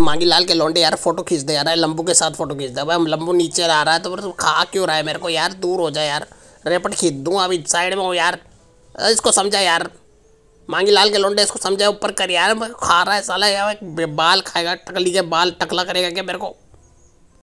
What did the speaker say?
मांगी लाल के लौंडे यार फोटो खींच दे यार लंबू के साथ फोटो खींच दे भाई हम लंबू नीचे आ रहा है तो खा क्यों रहा है मेरे को यार दूर हो जाए यार रेपट खींच दूँ अभी साइड में हो यार इसको समझा यार मांगी लाल के लौंडे इसको समझा ऊपर कर यार खा रहा है साला यार बाल खाएगा टकली के बाल टकला करेगा क्या मेरे को